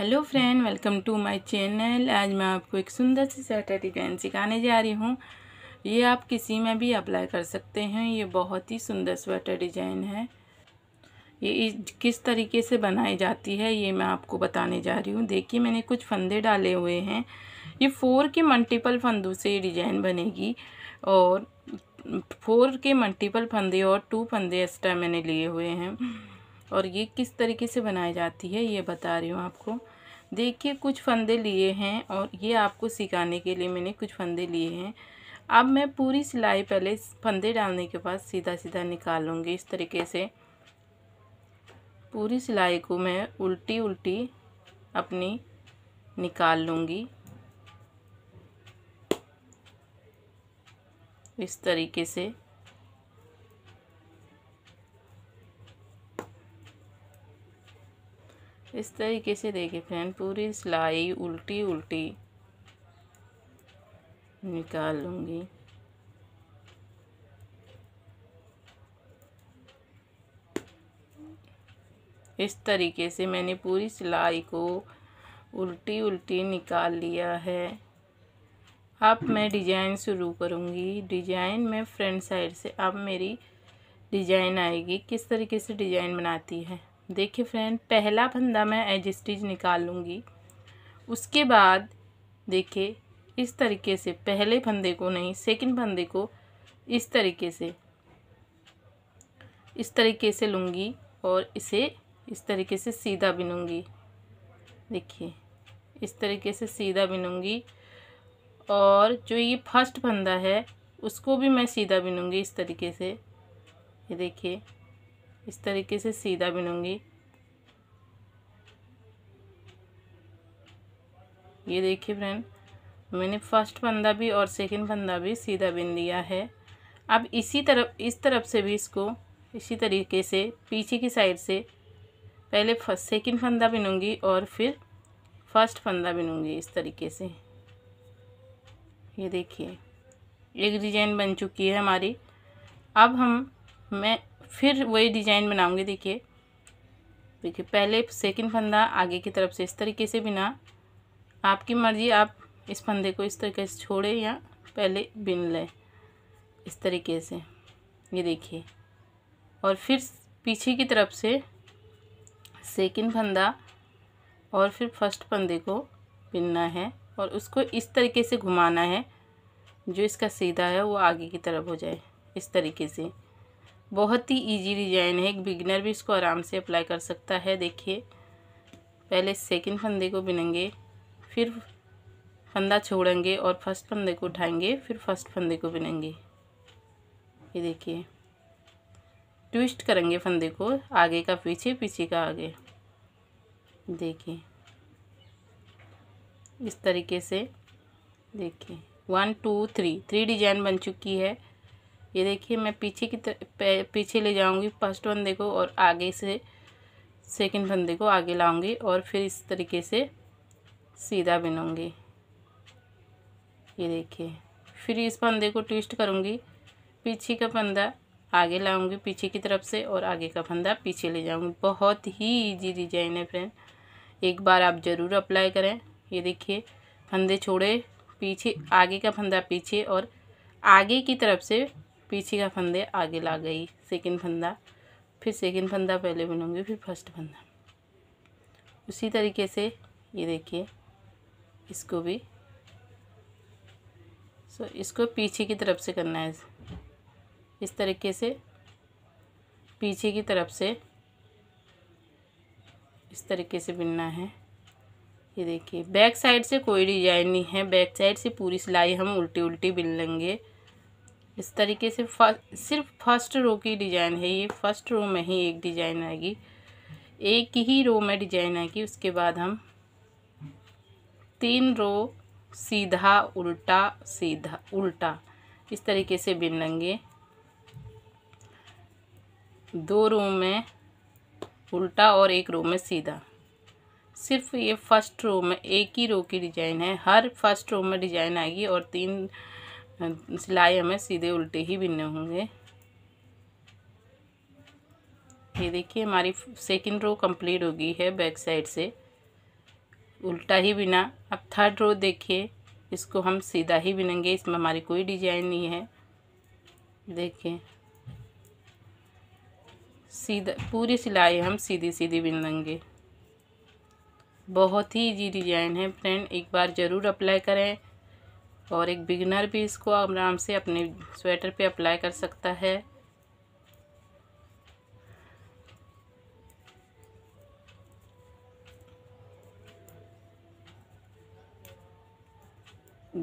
hello friend welcome to my channel आज मैं आपको एक सुंदर सी स्वेटर डिज़ाइन सिखाने जा रही हूँ ये आप किसी में भी अप्लाई कर सकते हैं ये बहुत ही सुंदर स्वेटर डिज़ाइन है ये किस तरीके से बनाई जाती है ये मैं आपको बताने जा रही हूँ देखिए मैंने कुछ फंदे डाले हुए हैं ये फोर के मल्टीपल फंदों से ये डिज़ाइन बनेगी और फोर के मल्टीपल फंदे और टू फंदे एक्स्ट्रा मैंने लिए हुए हैं और ये किस तरीके से बनाई जाती है ये बता रही हूँ आपको देखिए कुछ फंदे लिए हैं और ये आपको सिखाने के लिए मैंने कुछ फंदे लिए हैं अब मैं पूरी सिलाई पहले फंदे डालने के बाद सीधा सीधा निकालूंगी इस तरीके से पूरी सिलाई को मैं उल्टी उल्टी अपनी निकाल लूँगी इस तरीके से इस तरीके से देखिए फ्रेंड पूरी सिलाई उल्टी उल्टी निकाल लूँगी इस तरीके से मैंने पूरी सिलाई को उल्टी उल्टी निकाल लिया है अब मैं डिजाइन शुरू करूँगी डिजाइन में फ्रंट साइड से अब मेरी डिजाइन आएगी किस तरीके से डिजाइन बनाती है देखिए फ्रेंड पहला फंदा मैं एज स्टिच निकाल लूँगी उसके बाद देखिए इस तरीके से पहले फंदे को नहीं सेकंड फंदे को इस तरीके से इस तरीके से लूँगी और इसे इस तरीके से सीधा बिनूँगी देखिए इस तरीके से सीधा बिनूँगी और जो ये फर्स्ट फंदा है उसको भी मैं सीधा बिनूँगी इस तरीके से ये देखिए इस तरीके से सीधा बिनूंगी ये देखिए फ्रेंड मैंने फर्स्ट फंदा भी और सेकंड फंदा भी सीधा बिन लिया है अब इसी तरफ इस तरफ से भी इसको इसी तरीके से पीछे की साइड से पहले सेकेंड फंदा बिनूंगी और फिर फर्स्ट फंदा बिनूंगी इस तरीके से ये देखिए एक डिजाइन बन चुकी है हमारी अब हम मैं फिर वही डिजाइन बनाऊंगी देखिए देखिए पहले सेकंड फंदा आगे की तरफ से इस तरीके से बिना आपकी मर्जी आप इस फंदे को इस तरीके से छोड़े या पहले बिन लें इस तरीके से ये देखिए और फिर पीछे की तरफ से सेकंड फंदा और फिर फर्स्ट फंदे को बिनना है और उसको इस तरीके से घुमाना है जो इसका सीधा है वो आगे की तरफ हो जाए इस तरीके से बहुत ही इजी डिजाइन है एक बिगनर भी इसको आराम से अप्लाई कर सकता है देखिए पहले सेकंड फंदे को बिनेंगे फिर फंदा छोड़ेंगे और फर्स्ट फंदे को उठाएंगे फिर फर्स्ट फंदे को बिनेंगे ये देखिए ट्विस्ट करेंगे फंदे को आगे का पीछे पीछे का आगे देखिए इस तरीके से देखिए one two three three design बन चुकी है ये देखिए मैं पीछे की पीछे ले जाऊंगी फर्स्ट फंदे को और आगे से सेकंड फंदे को आगे लाऊंगी और फिर इस तरीके से सीधा बिनूंगी ये देखिए फिर इस फंदे को ट्विस्ट करूँगी पीछे का फंदा आगे लाऊंगी पीछे की तरफ से और आगे का फंदा पीछे ले जाऊंगी बहुत ही इजी डिजाइन है फ्रेंड एक बार आप ज़रूर अप्लाई करें ये देखिए फंदे छोड़े पीछे आगे का फंदा पीछे और आगे की तरफ से पीछे का फंदे आगे ला गई सेकेंड फंदा फिर सेकेंड फंदा पहले बुनूँगी फिर फर्स्ट फंदा उसी तरीके से ये देखिए इसको भी सो इसको पीछे की तरफ से करना है इस तरीके से पीछे की तरफ से इस तरीके से बिनना है ये देखिए बैक साइड से कोई डिजाइन नहीं है बैक साइड से पूरी सिलाई हम उल्टी उल्टी बिन लेंगे इस तरीके से सिर्फ फर्स्ट रो की डिज़ाइन है ये फर्स्ट रो में ही एक डिज़ाइन आएगी एक ही रो में डिजाइन आएगी उसके बाद हम तीन रो सीधा उल्टा सीधा उल्टा इस तरीके से बिन लेंगे दो रो में उल्टा और एक रो में सीधा सिर्फ ये फर्स्ट रो में एक ही रो की डिज़ाइन है हर फर्स्ट रो में डिज़ाइन आएगी और तीन सिलाई हमें सीधे उल्टे ही बिनने होंगे ये देखिए हमारी सेकंड रो कंप्लीट हो गई है बैक साइड से उल्टा ही बिना अब थर्ड रो देखिए इसको हम सीधा ही बिनेंगे इसमें हमारी कोई डिजाइन नहीं है देखिए सीधा पूरी सिलाई हम सीधी सीधी बिन लेंगे बहुत ही इजी डिज़ाइन है फ्रेंड एक बार ज़रूर अप्लाई करें और एक बिगनर भी इसको आराम से अपने स्वेटर पे अप्लाई कर सकता है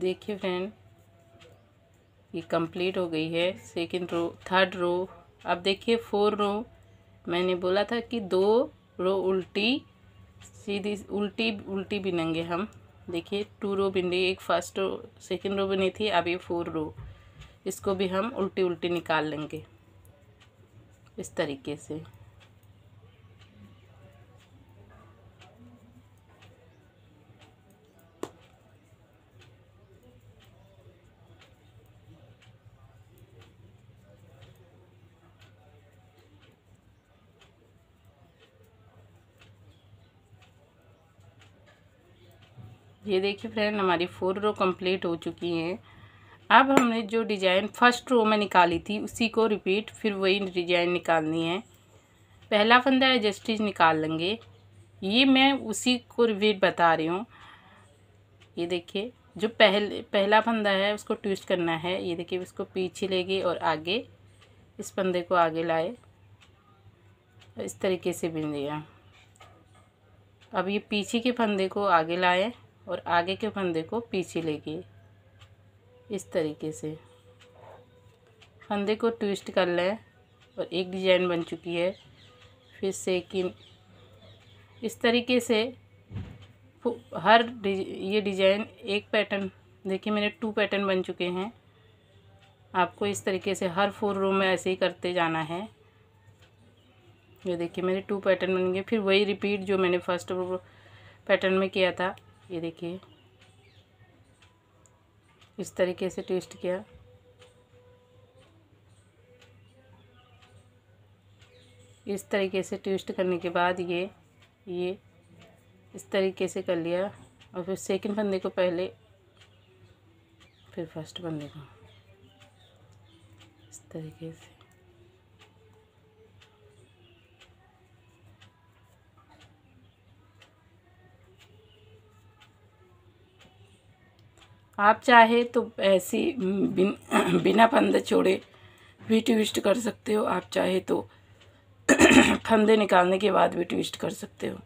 देखिए फ्रेंड ये कंप्लीट हो गई है सेकंड रो थर्ड रो अब देखिए फोर रो मैंने बोला था कि दो रो उल्टी सीधी उल्टी उल्टी बिनेंगे हम देखिए टू रो बिन एक फर्स्ट रो सेकेंड रो बनी थी अब ये फोर रो इसको भी हम उल्टी उल्टी निकाल लेंगे इस तरीके से ये देखिए फ्रेंड हमारी फोर रो कंप्लीट हो चुकी हैं अब हमने जो डिज़ाइन फर्स्ट रो में निकाली थी उसी को रिपीट फिर वही डिज़ाइन निकालनी है पहला फंदा है जस्टिज निकाल लेंगे ये मैं उसी को रिपीट बता रही हूँ ये देखिए जो पहले पहला फंदा है उसको ट्विस्ट करना है ये देखिए इसको पीछे ले गए और आगे इस फंदे को आगे लाए इस तरीके से बिन दिया अब ये पीछे के फंदे को आगे लाए और आगे के फंदे को पीछे लेके इस तरीके से फंदे को ट्विस्ट कर लें और एक डिजाइन बन चुकी है फिर से कि इस तरीके से हर डिज, ये डिजाइन एक पैटर्न देखिए मेरे टू पैटर्न बन चुके हैं आपको इस तरीके से हर फोर रो में ऐसे ही करते जाना है ये देखिए मेरे टू पैटर्न बन गए फिर वही रिपीट जो मैंने फर्स्ट पैटर्न में किया था ये देखिए इस तरीके से ट्विस्ट किया इस तरीके से ट्विस्ट करने के बाद ये ये इस तरीके से कर लिया और फिर सेकंड बंदे को पहले फिर फर्स्ट बंदे को इस तरीके से आप चाहे तो ऐसी बिन बिना फंदे छोड़े भी ट्विस्ट कर सकते हो आप चाहे तो फंदे निकालने के बाद भी ट्विस्ट कर सकते हो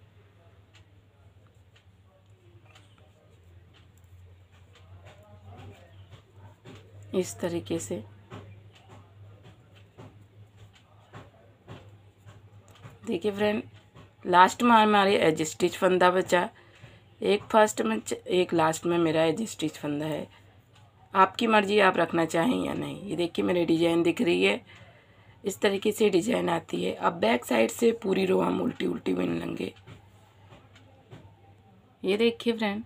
इस तरीके से देखिए फ्रेंड लास्ट में हमारे एज स्टिच फंदा बचा एक फर्स्ट में एक लास्ट में मेरा ये स्टिच फंदा है आपकी मर्ज़ी आप रखना चाहें या नहीं ये देखिए मेरी डिज़ाइन दिख रही है इस तरीके से डिज़ाइन आती है अब बैक साइड से पूरी रो हम उल्टी उल्टी बिन लेंगे ये देखिए फ्रेंड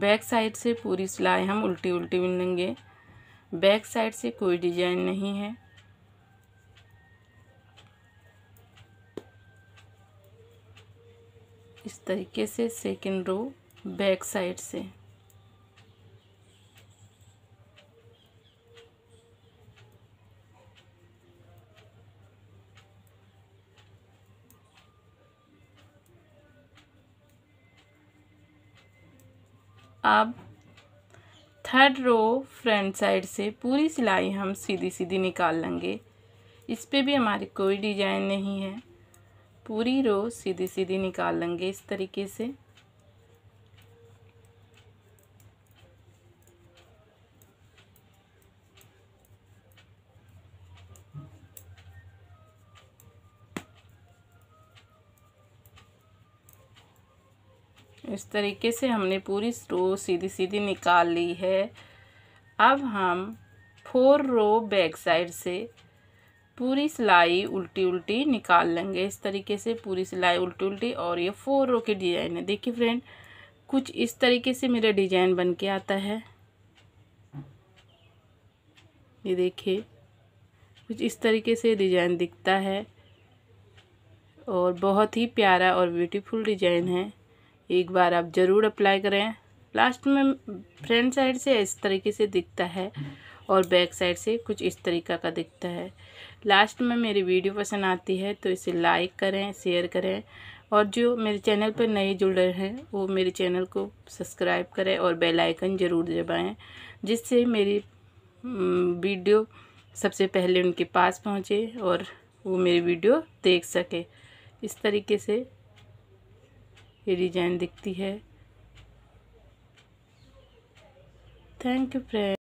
बैक साइड से पूरी सिलाई हम उल्टी उल्टी बिन लेंगे बैक साइड से कोई डिजाइन नहीं है इस तरीके से सेकंड रो बैक साइड से अब थर्ड रो फ्रंट साइड से पूरी सिलाई हम सीधी सीधी निकाल लेंगे इस पर भी हमारी कोई डिजाइन नहीं है पूरी रो सीधी सीधी निकाल लेंगे इस तरीके से इस तरीके से हमने पूरी रो सीधी सीधी निकाल ली है अब हम फोर रो बैक साइड से पूरी सिलाई उल्टी उल्टी निकाल लेंगे इस तरीके से पूरी सिलाई उल्टी उल्टी और ये फोर रो के डिज़ाइन है देखिए फ्रेंड कुछ इस तरीके से मेरा डिज़ाइन बन के आता है ये देखिए कुछ इस तरीके से डिज़ाइन दिखता है और बहुत ही प्यारा और ब्यूटीफुल डिज़ाइन है एक बार आप ज़रूर अप्लाई करें लास्ट में फ्रंट साइड से इस तरीके से दिखता है और बैक साइड से कुछ इस तरीका का दिखता है लास्ट में मेरी वीडियो पसंद आती है तो इसे लाइक करें शेयर करें और जो मेरे चैनल पर नए जुड़ रहे हैं वो मेरे चैनल को सब्सक्राइब करें और बेल आइकन ज़रूर दबाएं जिससे मेरी वीडियो सबसे पहले उनके पास पहुंचे और वो मेरी वीडियो देख सके इस तरीके से ये डिज़ाइन दिखती है थैंक यू फ्रेंड